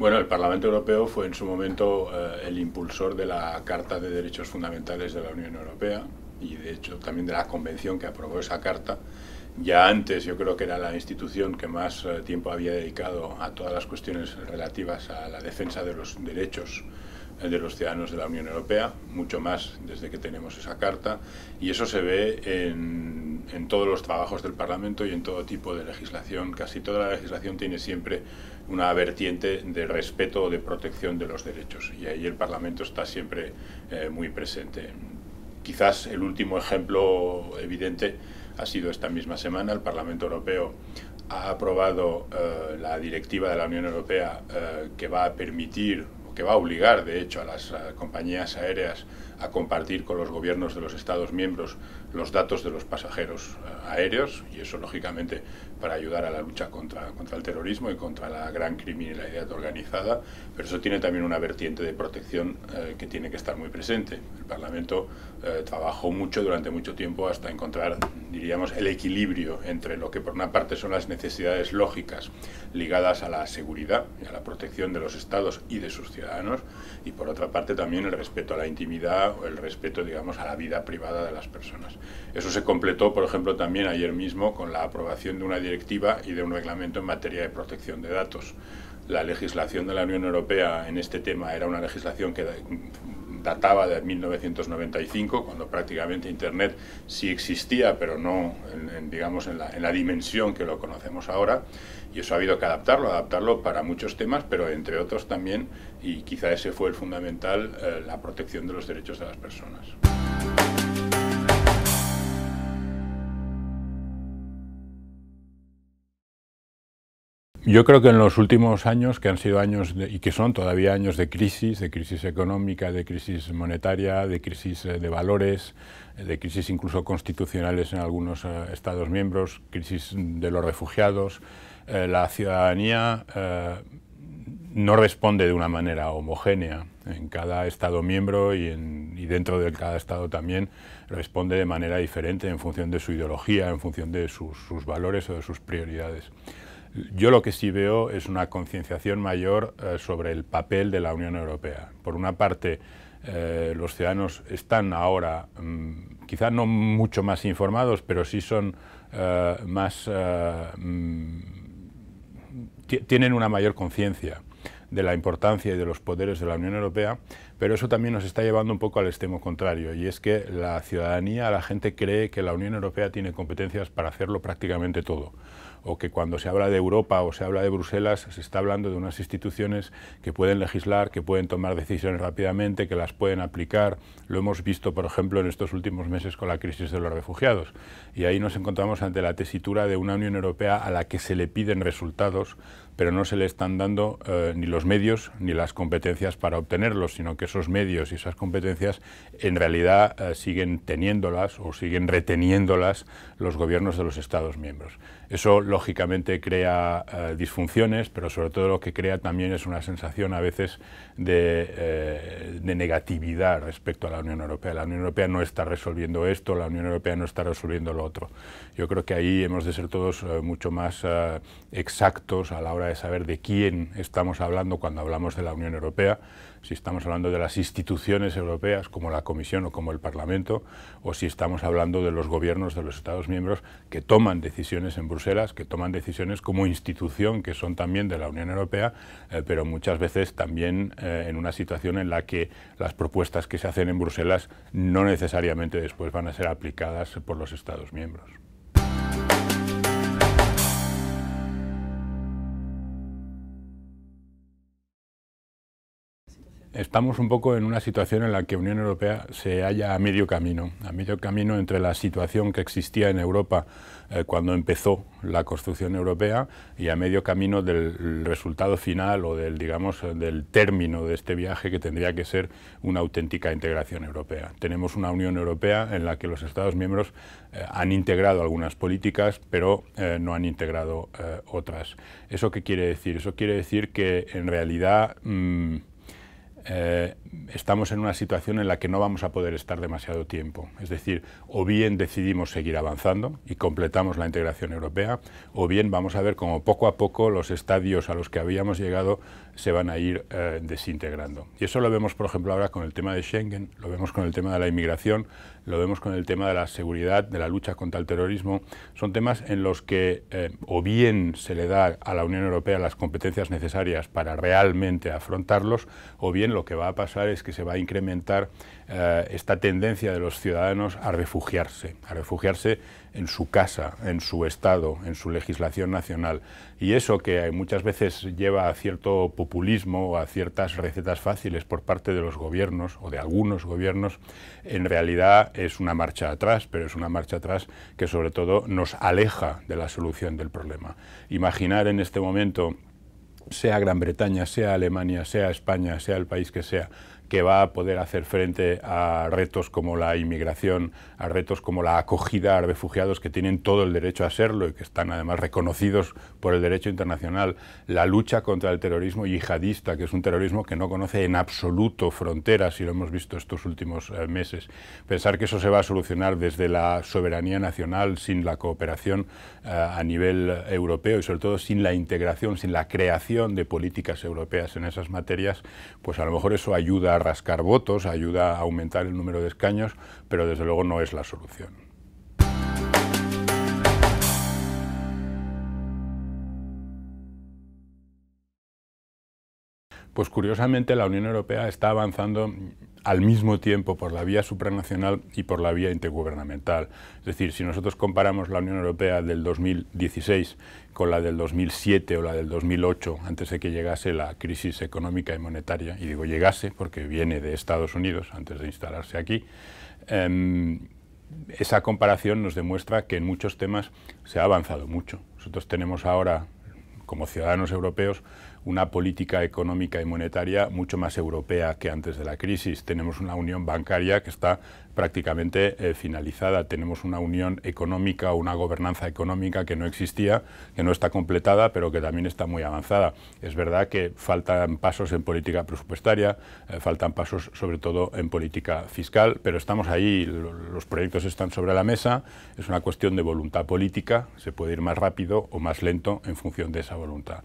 Bueno, el Parlamento Europeo fue en su momento eh, el impulsor de la Carta de Derechos Fundamentales de la Unión Europea y de hecho también de la convención que aprobó esa carta. Ya antes yo creo que era la institución que más eh, tiempo había dedicado a todas las cuestiones relativas a la defensa de los derechos eh, de los ciudadanos de la Unión Europea, mucho más desde que tenemos esa carta, y eso se ve en, todos los trabajos del Parlamento y en todo tipo de legislación. Casi toda la legislación tiene siempre una vertiente de respeto o de protección de los derechos. Y ahí el Parlamento está siempre eh, muy presente. Quizás el último ejemplo evidente ha sido esta misma semana. El Parlamento Europeo ha aprobado eh, la directiva de la Unión Europea eh, que va a permitir, o que va a obligar, de hecho, a las compañías aéreas a compartir con los gobiernos de los Estados miembros los datos de los pasajeros eh, aéreos y eso lógicamente para ayudar a la lucha contra, contra el terrorismo y contra la gran criminalidad organizada, pero eso tiene también una vertiente de protección eh, que tiene que estar muy presente. El Parlamento eh, trabajó mucho durante mucho tiempo hasta encontrar, diríamos, el equilibrio entre lo que por una parte son las necesidades lógicas ligadas a la seguridad y a la protección de los estados y de sus ciudadanos y por otra parte también el respeto a la intimidad el respeto, digamos, a la vida privada de las personas. Eso se completó, por ejemplo, también ayer mismo con la aprobación de una directiva y de un reglamento en materia de protección de datos. La legislación de la Unión Europea en este tema era una legislación que databa de 1995, cuando prácticamente Internet sí existía, pero no, en, digamos, en la, dimensión que lo conocemos ahora. Y eso ha habido que adaptarlo, adaptarlo para muchos temas, pero entre otros también, y quizá ese fue el fundamental, eh, la protección de los derechos de las personas. Yo creo que en los últimos años, que han sido años y que son todavía años de crisis, de crisis económica, de crisis monetaria, de crisis eh, de valores, eh, de crisis incluso constitucionales en algunos eh, Estados miembros, crisis de los refugiados, la ciudadanía no responde de una manera homogénea en cada Estado miembro y, dentro de cada Estado también responde de manera diferente en función de su ideología, en función de sus valores o de sus prioridades. Yo lo que sí veo es una concienciación mayor eh, sobre el papel de la Unión Europea. Por una parte, eh, los ciudadanos están ahora, quizás mm, quizá no mucho más informados, pero sí son eh, más... Mm, tienen una mayor conciencia de la importancia y de los poderes de la Unión Europea, pero eso también nos está llevando un poco al extremo contrario, y es que la ciudadanía, la gente cree que la Unión Europea tiene competencias para hacerlo prácticamente todo o que cuando se habla de Europa o se habla de Bruselas se está hablando de unas instituciones que pueden legislar, que pueden tomar decisiones rápidamente, que las pueden aplicar. Lo hemos visto, por ejemplo, en estos últimos meses con la crisis de los refugiados. Y ahí nos encontramos ante la tesitura de una Unión Europea a la que se le piden resultados pero no se le están dando eh, ni los medios ni las competencias para obtenerlos, sino que esos medios y esas competencias en realidad eh, siguen teniéndolas o siguen reteniéndolas los gobiernos de los Estados miembros. Eso lógicamente crea eh, disfunciones, pero sobre todo lo que crea también es una sensación a veces de, negatividad respecto a la Unión Europea. La Unión Europea no está resolviendo esto, la Unión Europea no está resolviendo lo otro. Yo creo que ahí hemos de ser todos mucho más exactos a la hora de saber de quién estamos hablando cuando hablamos de la Unión Europea, si estamos hablando de las instituciones europeas como la Comisión o como el Parlamento, o si estamos hablando de los gobiernos de los Estados miembros que toman decisiones en Bruselas, que toman decisiones como institución que son también de la Unión Europea, eh, pero muchas veces también eh, en una situación en la que las propuestas que se hacen en Bruselas no necesariamente después van a ser aplicadas por los Estados miembros. Estamos un poco en una situación en la que Unión Europea se halla a medio camino, a medio camino entre la situación que existía en Europa eh, cuando empezó la construcción europea y a medio camino del resultado final o del, digamos, del término de este viaje que tendría que ser una auténtica integración europea. Tenemos una Unión Europea en la que los Estados miembros eh, han integrado algunas políticas, pero eh, no han integrado otras. ¿Eso qué quiere decir? Eso quiere decir que en realidad... Mm, eh, estamos en una situación en la que no vamos a poder estar demasiado tiempo. Es decir, o bien decidimos seguir avanzando y completamos la integración europea, o bien vamos a ver cómo poco a poco los estadios a los que habíamos llegado se van a ir eh, desintegrando. Y eso lo vemos, por ejemplo, ahora con el tema de Schengen, lo vemos con el tema de la inmigración, lo vemos con el tema de la seguridad, de la lucha contra el terrorismo. Son temas en los que eh, o bien se le da a la Unión Europea las competencias necesarias para realmente afrontarlos, o bien lo que va a pasar es que se va a incrementar eh, esta tendencia de los ciudadanos a refugiarse, a refugiarse en su casa, en su Estado, en su legislación nacional. Y eso que muchas veces lleva a cierto populismo o a ciertas recetas fáciles por parte de los gobiernos o de algunos gobiernos, en realidad es una marcha atrás, pero es una marcha atrás que sobre todo nos aleja de la solución del problema. Imaginar en este momento sea Gran Bretaña, sea Alemania, sea España, sea el país que sea, que va a poder hacer frente a retos como la inmigración, a retos como la acogida a refugiados que tienen todo el derecho a serlo y que están además reconocidos por el derecho internacional, la lucha contra el terrorismo yihadista, que es un terrorismo que no conoce en absoluto fronteras y lo hemos visto estos últimos eh, meses. Pensar que eso se va a solucionar desde la soberanía nacional sin la cooperación eh, a nivel europeo y sobre todo sin la integración, sin la creación de políticas europeas en esas materias, pues a lo mejor eso ayuda a rascar votos, ayuda a aumentar el número de escaños, pero desde luego no es la solución. Pues curiosamente la Unión Europea está avanzando al mismo tiempo por la vía supranacional y por la vía intergubernamental. Es decir, si nosotros comparamos la Unión Europea del 2016 con la del 2007 o la del 2008, antes de que llegase la crisis económica y monetaria, y digo llegase porque viene de Estados Unidos antes de instalarse aquí, em, esa comparación nos demuestra que en muchos temas se ha avanzado mucho. Nosotros tenemos ahora, como ciudadanos europeos, una política económica y monetaria mucho más europea que antes de la crisis. Tenemos una unión bancaria que está prácticamente eh, finalizada. Tenemos una unión económica, una gobernanza económica que no existía, que no está completada, pero que también está muy avanzada. Es verdad que faltan pasos en política presupuestaria, eh, faltan pasos sobre todo en política fiscal, pero estamos ahí, los proyectos están sobre la mesa, es una cuestión de voluntad política, se puede ir más rápido o más lento en función de esa voluntad.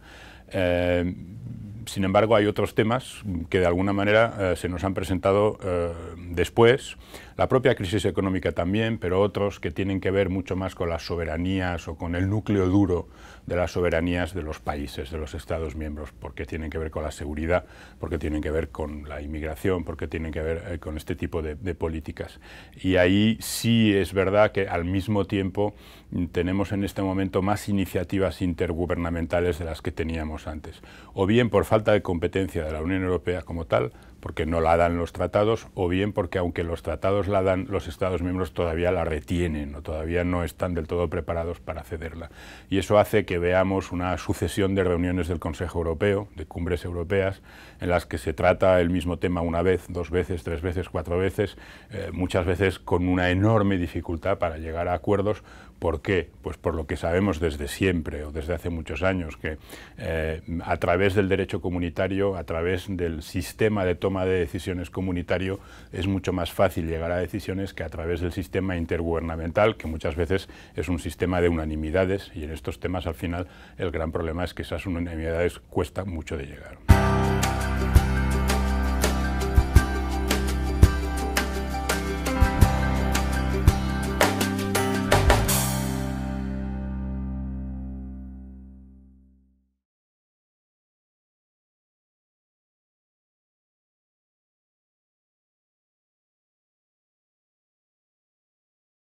um, sin embargo, hay otros temas que de alguna manera eh, se nos han presentado eh, después. La propia crisis económica también, pero otros que tienen que ver mucho más con las soberanías o con el núcleo duro de las soberanías de los países, de los Estados miembros, porque tienen que ver con la seguridad, porque tienen que ver con la inmigración, porque tienen que ver eh, con este tipo de, de políticas. Y ahí sí es verdad que al mismo tiempo mm, tenemos en este momento más iniciativas intergubernamentales de las que teníamos antes. O bien por falta de competencia de la Unión Europea como tal porque no la dan los tratados o bien porque aunque los tratados la dan, los Estados miembros todavía la retienen o todavía no están del todo preparados para cederla. Y eso hace que veamos una sucesión de reuniones del Consejo Europeo, de cumbres europeas, en las que se trata el mismo tema una vez, dos veces, tres veces, cuatro veces, eh, muchas veces con una enorme dificultad para llegar a acuerdos. ¿Por qué? Pues por lo que sabemos desde siempre o desde hace muchos años, que eh, a través del derecho comunitario, a través del sistema de toma de decisiones comunitario es mucho más fácil llegar a decisiones que a través del sistema intergubernamental, que muchas veces es un sistema de unanimidades y en estos temas al final el gran problema es que esas unanimidades cuesta mucho de llegar.